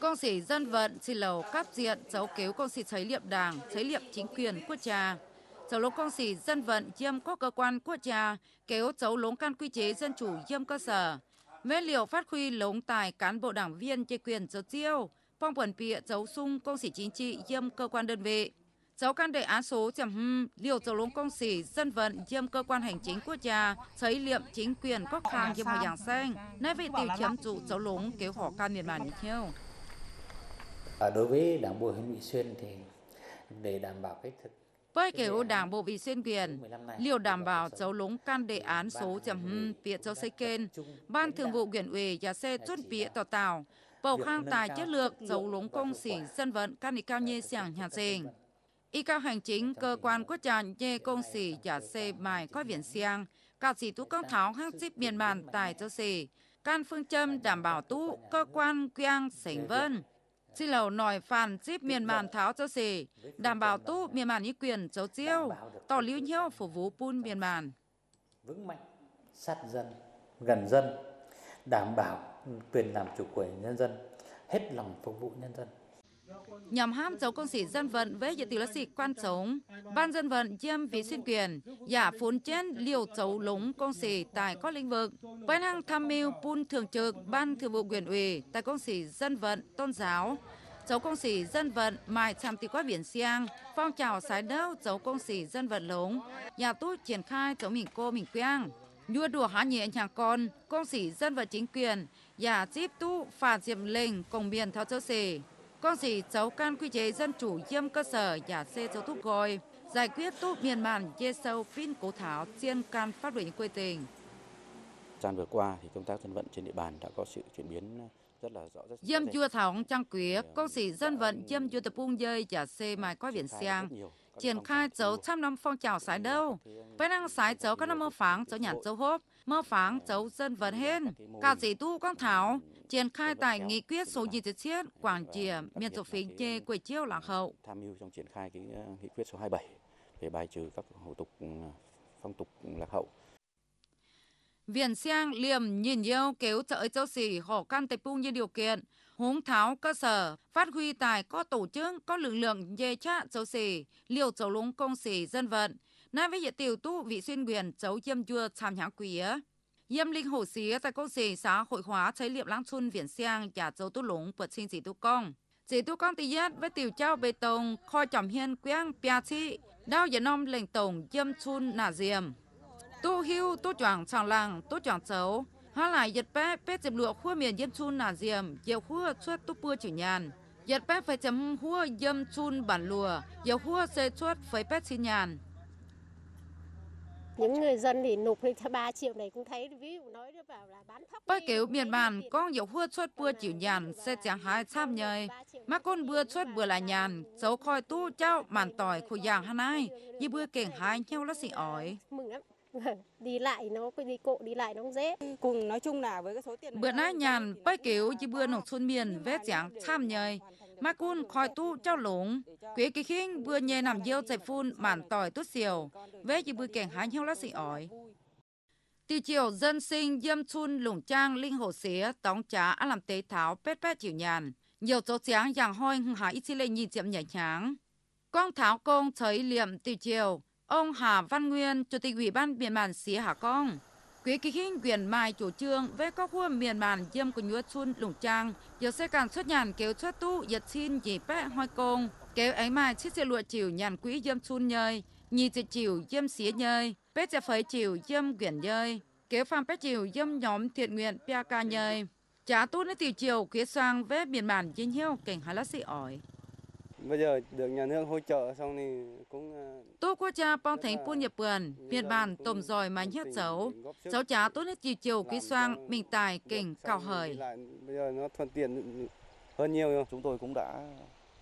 Con sỉ dân vận xin lầu cáp diện dấu cứu con sỉ thấy liệm đảng, thấy liệm chính quyền quốc gia. Dấu lỗ con sỉ dân vận dâm các cơ quan quốc gia, kéo dấu lống căn quy chế dân chủ dâm cơ sở. Mết liệu phát huy lống tài cán bộ đảng viên chế quyền dấu tiêu, phong quần bịa dấu sung con sỉ chính trị dâm cơ quan đơn vị. Dấu căn đề án số chầm hâm, liệu dấu lống công sỉ dân vận dâm cơ quan hành chính quốc gia, thấy liệm chính quyền quốc khang dâm hòa giảng xanh, nay vị tiêu chấm trụ dấu lống kéo họ can miền bản như theo. Ờ, đối với Đảng bộ huyện Mỹ Xuyên thì để đảm bảo cái thực với kiểu đảng bộ vị xuyên quyền, liệu đảm bảo dấu lúng can đề án số chấm hâm tiện cho xây kênh, ban thường vụ huyện ủy và xe chốt bịa tỏ tàu, bầu khang tài chất lượng dấu lúng công sĩ dân vận căn đi cao nhê sàng nhà dình. Y cao hành chính cơ quan quốc gia nhê công sĩ giả xe mài có viện xiang cả sĩ tú công tháo hắc chip miền bàn tài cho sĩ, can phương châm đảm bảo tú cơ quan quyang sánh vân. Xin lầu nòi phàn chip miền màn tháo cho xì, đảm bảo tu miền màn ý quyền cháu chiêu, tỏ lưu nhau phục vụ pun miền màn. Vững mạnh, sát dân, gần dân, đảm bảo quyền làm chủ của nhân dân, hết lòng phục vụ nhân dân nhằm ham dấu công sĩ dân vận với dự tử lá sĩ quan sống, ban dân vận chiêm vị xuyên quyền giả phốn trên liều chấu lúng công sĩ tại các lĩnh vực quen hăng tham mưu pun thường trực ban thường vụ quyền ủy tại công sĩ dân vận tôn giáo dấu công sĩ dân vận mài chạm tỷ quá biển siang phong trào sái đéo dấu công sĩ dân vận lúng nhà tút triển khai chống mình cô mình quyang nhua đùa há nhẹ nhà con công sĩ dân vận chính quyền giả tiếp tu phạt diệm lệnh cùng biển theo châu sĩ con gì cháu can quy chế dân chủ dâm cơ sở giả xe cháu thúc gọi, giải quyết tốt miền màn dê sâu pin cố thảo trên can phát triển quê tỉnh. Gian vừa qua thì công tác dân vận trên địa bàn đã có sự chuyển biến rất là rõ rất Dâm chua thỏng trăng quý, ờ, con sĩ dân vận dâm chua tập bung dây giả xe mài qua biển sang. Triển khai dấu trăm năm phong trào sái đâu. Với ờ, năng sái dấu các năm mơ pháng dấu nhàn dấu hốp, mơ pháng dấu ờ, dân vận hên. Cả dì tu con thảo, triển khai tại nghị quyết số 29 Quảng Trị à, miền tổ phiên chê Quỳ Chiêu lạc hậu. Tham mưu trong triển khai cái à, nghị quyết số 27 về bài trừ các hủ tục ừ, phong tục lạc hậu. Viện sang liềm nhìn yêu kéo trợ châu xỉ họ can tệp như điều kiện, huống tháo cơ sở, phát huy tài có tổ chức, có lực lượng dê chạ châu xỉ, liều châu lúng công xỉ dân vận. Nói với hiện tiểu tu vị xuyên quyền châu chiêm chua tham nhã quý á. Yêm linh hồ xí tại công sĩ xã hội hóa chế liệm lãng chun viễn xiang và dấu tu lũng của xin dị tu con Dị tu con tí nhất với tiểu trao bê tông kho chỏm hiên quyang pia chi, đau giả nom lệnh tổng yêm chun nà diềm. Tu hưu tu choảng chàng làng tu choảng chấu, hóa lại yết bé bé dịp lụa khua miền yêm chun nà diềm, dịu khua chuất tu bưa chủ nhàn. Yết bé phải chấm hua yêm chun bản lùa, dịu khua xê chuất phải bé chi nhàn. Những người dân thì nộp lên 3 triệu này cũng thấy ví dụ nói nó bảo là bán thóc. Bởi kiểu miền à, bản con nhiều hua xuất bữa chịu nhàn sẽ chẳng hai tham nhời. Mà con bữa xuất bữa là nhàn, xấu khói tu cháu màn tỏi khu giang hà nay, như bữa kèn hai nhau là xị ỏi. Mừng lắm đi lại nó cái đi cộ đi lại nó dễ ừ, cùng nói chung là với cái số tiền bữa nay nhàn bách kiểu chỉ bữa nổ xuân miền vét giảng tham nhời Makun khỏi tu trao lũng, quế kỳ khinh vừa nhẹ nằm dêu dạy phun mản tỏi tốt xìu vế dì bươi kẻng hán nhau lá xị ỏi. Từ chiều dân sinh dâm chun lũng trang linh hồ xía tóng trá ăn làm tế tháo pét pét chịu nhàn. Nhiều chỗ sáng giang hoi hưng hà ít xí lệ nhị diệm nhảy nháng. Con tháo công thấy liệm từ chiều, ông Hà Văn Nguyên, Chủ tịch Ủy ban Biển Bản xí Hà Công. Quý kỳ hình quyền mai chủ trương về các khu miền bản dâm của nhuất xuân lũng trang, giờ sẽ càng xuất nhàn kéo xuất tu giật xin dì bé hoi công, kéo ấy mai chiếc xe lụa chiều nhàn quý dâm xuân nhơi, nhì sẽ chiều dâm xía nhơi, bé sẽ phải chiều dâm quyển nhơi, kéo phan bé chiều dâm nhóm thiện nguyện PK nhơi. trả tu nên tiểu chiều kế sang về miền bản dinh hiêu cảnh hà lá xị ỏi bây giờ được nhà nước hỗ trợ xong thì cũng ờ, Tô qua cha bong thành buôn nhập vườn, phiên bản tôm dòi mà nhét dấu. Dấu trá tốt nhất chiều chiều ký xoang, mình tài, kỉnh, cao hời. Bây giờ nó thuận tiện hơn nhiều rồi. Chúng tôi cũng đã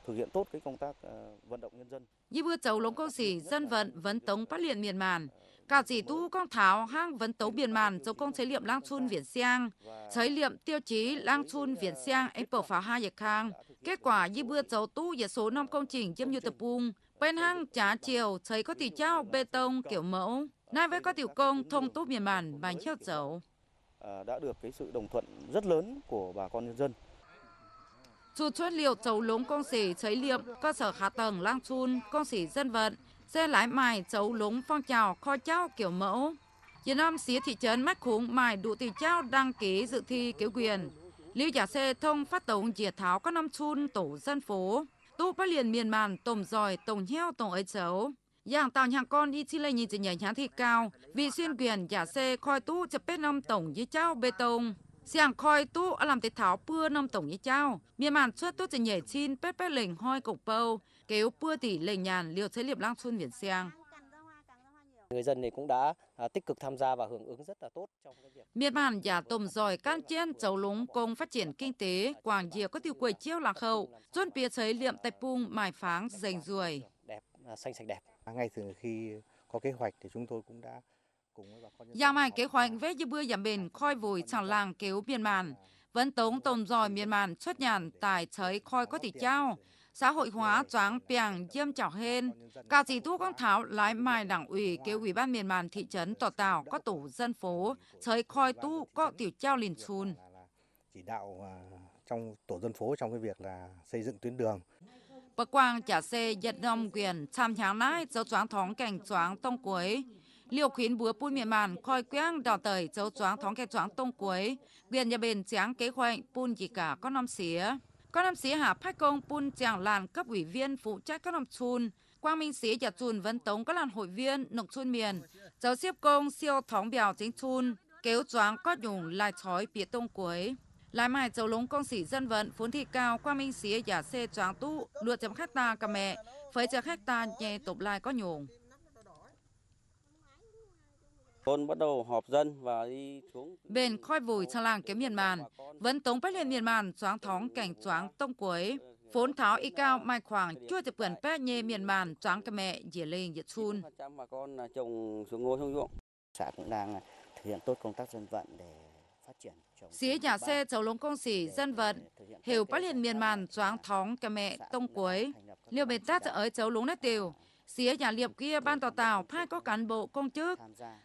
thực hiện tốt cái công tác ờ, vận động nhân dân. Như bưa chầu lống công sĩ dân vận vấn tống phát liền miền màn. Ờ, Cả chỉ tu con tháo hang vấn tấu biển màn dấu công chế liệm lang chun viễn siang. Chế liệm tiêu chí lang chun viễn ờ, siang em bầu phá hai nhật khang. Kết quả như bưa chầu tu và số năm công trình chiếm như tập bung. Bên hang trá chiều chế có tỷ trao bê tông kiểu mẫu. Nay với có tiểu công thông túc miền màn bánh theo dấu. Đã được cái sự đồng thuận rất lớn của bà con nhân dân. Chuột chất liệu chấu lúng công sĩ chấy liệm, cơ sở hạ tầng lang chun, công sĩ dân vận, xe lái mài chấu lúng phong trào kho cháo kiểu mẫu. Việt Nam xía thị trấn Mách Khúng mài đủ tỷ trao đăng ký dự thi cứu quyền. Lưu giả xe thông phát tống diệt tháo các năm chun tổ dân phố. Tu bắt liền miền màn tôm giỏi, tôm heo, tôm ấy chấu. dạng tàu nhạc con đi chi lây nhìn chỉ nhảy nhá thị cao. Vì xuyên quyền giả xe khoi tu chập bếp năm tổng với trao bê tông. Siang khoi tu làm tế tháo pưa nông tổng như chao. Miền màn suốt tốt trình nhảy chin pét pét lệnh hoi cục bầu. Kéo pưa tỷ lệnh nhàn liều thế liệp lang xuân viễn siang. Người dân này cũng đã à, tích cực tham gia và hưởng ứng rất là tốt trong cái việc. Miền màn giả tôm giỏi can chiên chấu lúng công phát triển kinh tế, quảng dìa có tiêu quầy chiêu lạc hậu, rôn bia sấy liệm tay pung mài pháng dành ruồi. Đẹp, à, xanh sạch đẹp. Ngay từ khi có kế hoạch thì chúng tôi cũng đã Giang mai kế hoạch vết như bưa giảm bền khoi vùi chẳng làng kéo miền màn. Vẫn tống tồn dòi miền màn xuất nhàn tài chới khoi có tỷ trao. Xã hội hóa choáng piàng diêm chảo hên. Cả dì thu con tháo lái mai đảng ủy kêu ủy ban miền màn thị trấn tỏ tảo có tổ dân phố. chới khoi tu có tiểu trao liền chun. Chỉ đạo à, trong tổ dân phố trong cái việc là xây dựng tuyến đường. Bà Quang trả xe giật đồng quyền, tham nháng nái, dấu choáng thóng cảnh choáng tông cuối liều khuyến búa bùi miền màn khoi quang đỏ tẩy dấu choáng thóng kẹt choáng tông cuối quyền nhà bền tráng kế hoạch bùn gì cả có năm xía có năm xía hạ phát công bùn chàng làn cấp ủy viên phụ trách các năm chun Quang Minh Sĩ giả chun Vấn Tống các làn hội viên nộp chun miền, giáo xếp công siêu thóng bèo chính chun, kéo choáng có nhùng lai chói phía tông cuối. Lại mài dầu lúng công sĩ dân vận, phốn thị cao, Quang Minh Sĩ giả xe choáng tu, lựa chấm khách ta cả mẹ, phấy chấm khách ta nhẹ tộp lai có nhùng. Thôn bắt đầu họp dân và đi xuống. Bên khoai vùi cho làng kiếm miền màn, vẫn tống bách lên miền màn, xoáng thóng cảnh xoáng tông cuối. Phốn tháo y cao mai khoảng chưa chập gần bé nhê miền màn, xoáng cái mẹ, dì lên, dìa chun. Bà con à, trồng xuống ngô xuống ruộng. Xã cũng đang à, thực hiện tốt công tác dân vận để phát triển Xí nhà xe chầu lông công sĩ dân vận, hiểu bắt liền miền màn, xoáng thóng cái mẹ, tông cuối. Liều bên tát ở chầu lúng nét tiêu. Xía nhà liệm kia ban tòa tàu phai có cán bộ công chức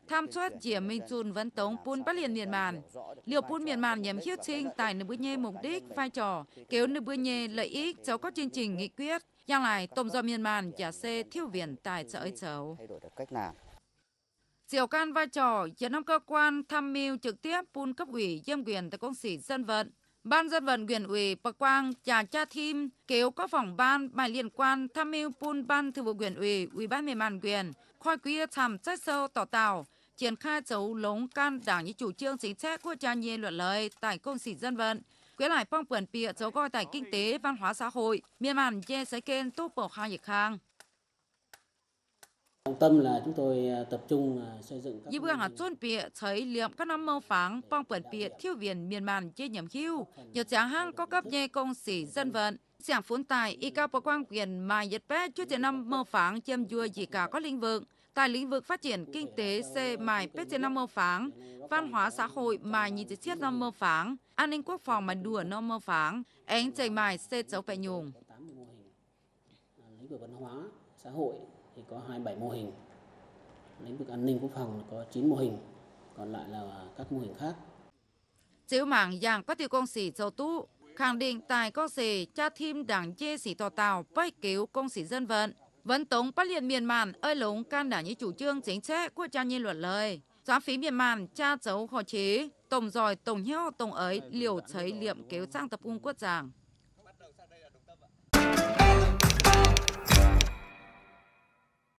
tham suất chỉ Minh chun vấn tống pun bắt liền miền màn liệu pun miền màn nhằm khiết sinh tại nước bươi nhê mục đích vai trò kéo nước bươi nhê lợi ích cho các chương trình nghị quyết giang lại tôm do miền màn giả xê thiêu viện tại chợ ấy chấu Diệu can vai trò dẫn năm cơ quan tham mưu trực tiếp pun cấp ủy dân quyền tại công sĩ dân vận Ban dân vận huyện ủy Bắc Quang Trà Cha Thim kêu có phòng ban bài liên quan tham mưu pun ban thường vụ huyện ủy ủy ban miền màn quyền khoai quý thảm chất sâu tỏ tàu triển khai dấu lống can đảng như chủ trương chính sách của cha nhiên luận lời tại công sĩ dân vận quế lại phong quyền bịa dấu coi tại kinh tế văn hóa xã hội miền màn dê sấy kênh tốt bầu khang nhiệt khang Trọng tâm là chúng tôi à, tập trung à, xây dựng các... Dịp gần ở chôn thấy liệm các năm mơ pháng bằng bẩn bịa thiếu viền miền màn chê nhầm hiu. Nhiều tráng hang có cấp nhê công sĩ dân vận. Sảng phốn tài y cao bộ quan quyền mà nhật bé chưa thể năm mơ pháng chêm dua gì cả có lĩnh vực. Tại lĩnh vực phát triển kinh tế C mài bết trên năm mơ pháng, văn hóa xã hội mài nhìn chết năm mơ pháng, an ninh quốc phòng mà đùa năm mơ pháng, ánh trời mài C cháu bè nhùng. Lĩnh vực văn hóa, xã hội thì có 27 mô hình lĩnh vực an ninh quốc phòng có 9 mô hình còn lại là các mô hình khác Chiếu mạng yang có tiêu công sĩ dầu tú khẳng định tại con sĩ cha thêm đảng chê sĩ tò tàu bách cứu công sĩ dân vận vấn tống bắt liền miền màn ơi lúng can đả như chủ trương chính sách của cha nhiên luật lời giá phí miền màn cha dấu khó chế tổng giỏi tổng hiếu tổng ấy liều thấy liệm kéo sang tập trung quốc giảng